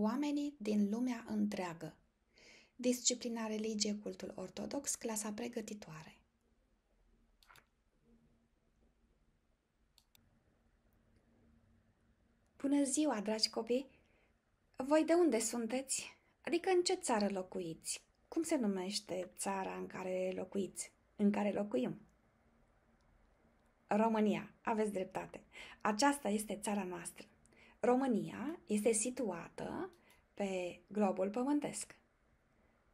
oamenii din lumea întreagă. Disciplina religie, cultul ortodox, clasa pregătitoare. Bună ziua, dragi copii! Voi de unde sunteți? Adică în ce țară locuiți? Cum se numește țara în care locuiți? În care locuim? România, aveți dreptate. Aceasta este țara noastră. România este situată pe globul pământesc.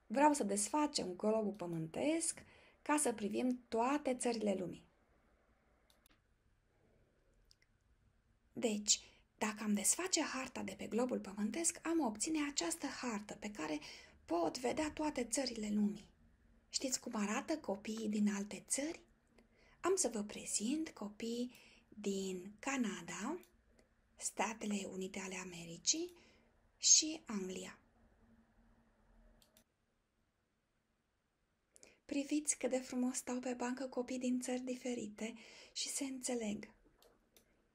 Vreau să desfacem globul pământesc ca să privim toate țările lumii. Deci, dacă am desface harta de pe globul pământesc, am obține această hartă pe care pot vedea toate țările lumii. Știți cum arată copiii din alte țări? Am să vă prezint copii din Canada, Statele Unite ale Americii și Anglia. Priviți cât de frumos stau pe bancă copii din țări diferite și se înțeleg.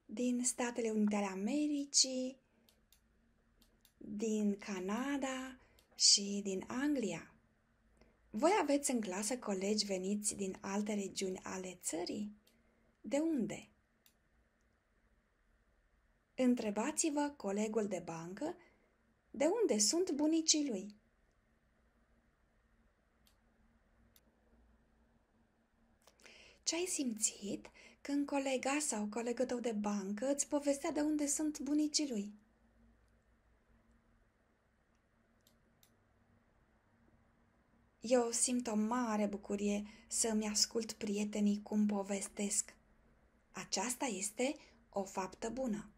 Din Statele Unite ale Americii, din Canada și din Anglia. Voi aveți în clasă colegi veniți din alte regiuni ale țării? De unde? Întrebați-vă colegul de bancă de unde sunt bunicii lui. Ce ai simțit când colega sau colegul tău de bancă îți povestea de unde sunt bunicii lui? Eu simt o mare bucurie să-mi ascult prietenii cum povestesc. Aceasta este o faptă bună.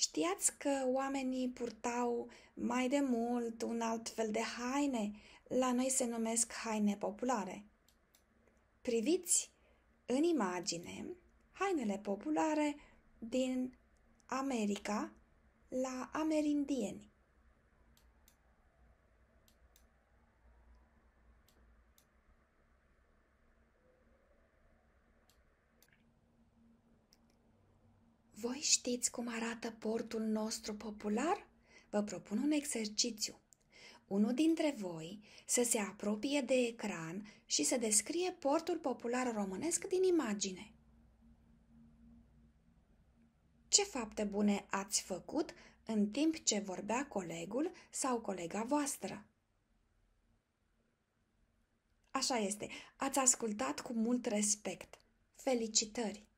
Știați că oamenii purtau mai de mult un alt fel de haine, la noi se numesc haine populare. Priviți în imagine hainele populare din America la amerindieni. Voi știți cum arată portul nostru popular? Vă propun un exercițiu. Unul dintre voi să se apropie de ecran și să descrie portul popular românesc din imagine. Ce fapte bune ați făcut în timp ce vorbea colegul sau colega voastră? Așa este, ați ascultat cu mult respect. Felicitări!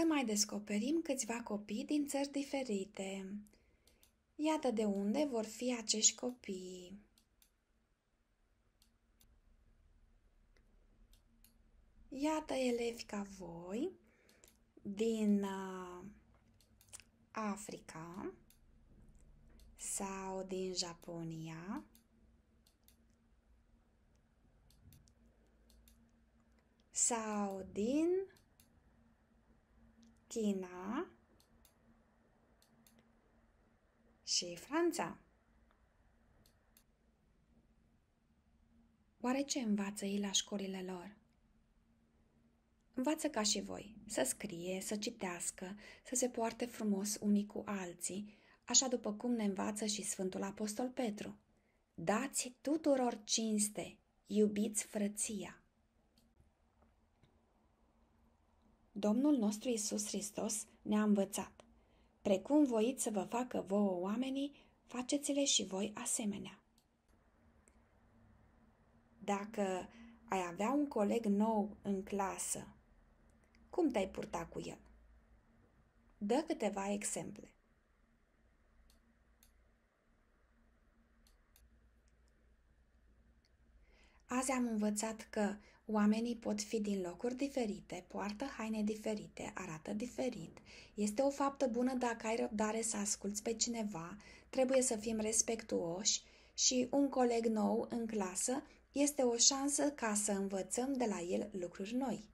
Să mai descoperim câțiva copii din țări diferite. Iată de unde vor fi acești copii. Iată elevi ca voi din uh, Africa sau din Japonia. sau din China și Franța. Oare ce învață ei la școlile lor? Învață ca și voi, să scrie, să citească, să se poarte frumos unii cu alții, așa după cum ne învață și Sfântul Apostol Petru. Dați tuturor cinste, iubiți frăția. Domnul nostru Isus Hristos ne-a învățat. Precum voiți să vă facă vouă oamenii, faceți-le și voi asemenea. Dacă ai avea un coleg nou în clasă, cum te-ai purta cu el? Dă câteva exemple. Azi am învățat că Oamenii pot fi din locuri diferite, poartă haine diferite, arată diferit. Este o faptă bună dacă ai răbdare să asculți pe cineva, trebuie să fim respectuoși și un coleg nou în clasă este o șansă ca să învățăm de la el lucruri noi.